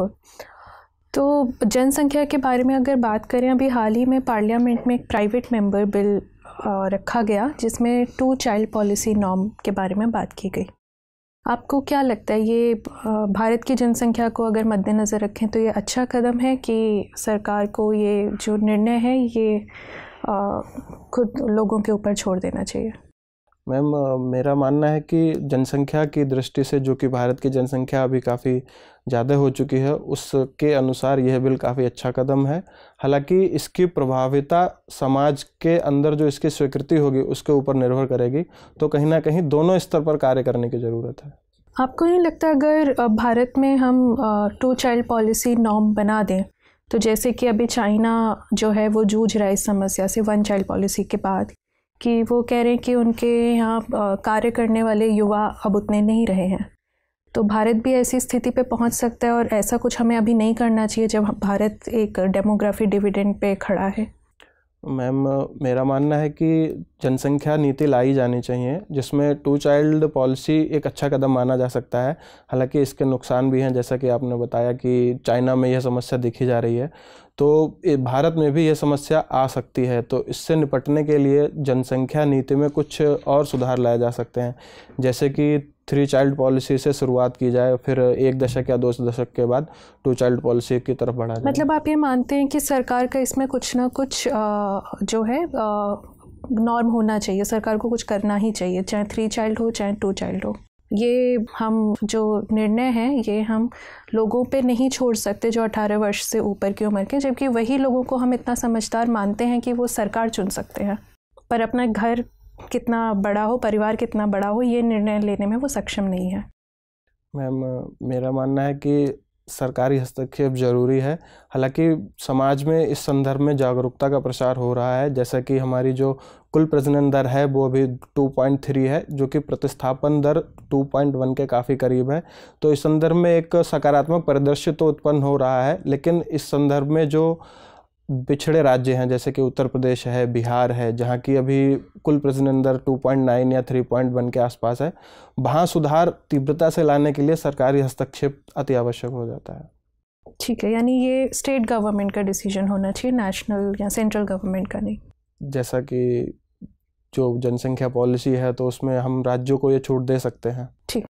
को तो जनसंख्या के बारे में अगर बात करें अभी हाल ही में पार्लियामेंट में एक प्राइवेट मेंबर बिल रखा गया जिसमें टू चाइल्ड पॉलिसी नॉर्म के बारे में बात की गई आपको क्या लगता है ये भारत की जनसंख्या को अगर मद्देनज़र रखें तो ये अच्छा कदम है कि सरकार को ये जो निर्णय है ये खुद लोगों के ऊपर छोड़ देना चाहिए मैम मेरा मानना है कि जनसंख्या की दृष्टि से जो कि भारत की जनसंख्या अभी काफ़ी ज़्यादा हो चुकी है उसके अनुसार यह बिल काफ़ी अच्छा कदम है हालांकि इसकी प्रभाविता समाज के अंदर जो इसकी स्वीकृति होगी उसके ऊपर निर्भर करेगी तो कहीं ना कहीं दोनों स्तर पर कार्य करने की ज़रूरत है आपको नहीं लगता अगर भारत में हम टू चाइल्ड पॉलिसी नॉर्म बना दें तो जैसे कि अभी चाइना जो है वो जूझ रहा है इस समस्या से वन चाइल्ड पॉलिसी के बाद कि वो कह रहे हैं कि उनके यहाँ कार्य करने वाले युवा अब उतने नहीं रहे हैं तो भारत भी ऐसी स्थिति पे पहुंच सकता है और ऐसा कुछ हमें अभी नहीं करना चाहिए जब भारत एक डेमोग्राफी डिविडेंड पे खड़ा है मैम मेरा मानना है कि जनसंख्या नीति लाई जानी चाहिए जिसमें टू चाइल्ड पॉलिसी एक अच्छा कदम माना जा सकता है हालांकि इसके नुकसान भी हैं जैसा कि आपने बताया कि चाइना में यह समस्या देखी जा रही है तो भारत में भी ये समस्या आ सकती है तो इससे निपटने के लिए जनसंख्या नीति में कुछ और सुधार लाए जा सकते हैं जैसे कि थ्री चाइल्ड पॉलिसी से शुरुआत की जाए फिर एक दशक या दो दशक के बाद टू चाइल्ड पॉलिसी की तरफ बढ़ा जाए मतलब आप ये मानते हैं कि सरकार का इसमें कुछ ना कुछ आ, जो है नॉर्म होना चाहिए सरकार को कुछ करना ही चाहिए चाहे थ्री चाइल्ड हो चाहे टू चाइल्ड हो ये हम जो निर्णय हैं ये हम लोगों पे नहीं छोड़ सकते जो 18 वर्ष से ऊपर की उम्र के जबकि वही लोगों को हम इतना समझदार मानते हैं कि वो सरकार चुन सकते हैं पर अपना घर कितना बड़ा हो परिवार कितना बड़ा हो ये निर्णय लेने में वो सक्षम नहीं है मैम मेरा मानना है कि सरकारी हस्तक्षेप जरूरी है हालांकि समाज में इस संदर्भ में जागरूकता का प्रसार हो रहा है जैसा कि हमारी जो कुल प्रजनन दर है वो अभी 2.3 है जो कि प्रतिस्थापन दर 2.1 के काफ़ी करीब है तो इस संदर्भ में एक सकारात्मक परिदृश्य तो उत्पन्न हो रहा है लेकिन इस संदर्भ में जो पिछड़े राज्य हैं जैसे कि उत्तर प्रदेश है बिहार है जहाँ की अभी कुल प्रजन दर 2.9 या 3.1 के आसपास है वहाँ सुधार तीव्रता से लाने के लिए सरकारी हस्तक्षेप अति आवश्यक हो जाता है ठीक है यानी ये स्टेट गवर्नमेंट का डिसीजन होना चाहिए नेशनल या सेंट्रल गवर्नमेंट का नहीं जैसा कि जो जनसंख्या पॉलिसी है तो उसमें हम राज्यों को ये छूट दे सकते हैं ठीक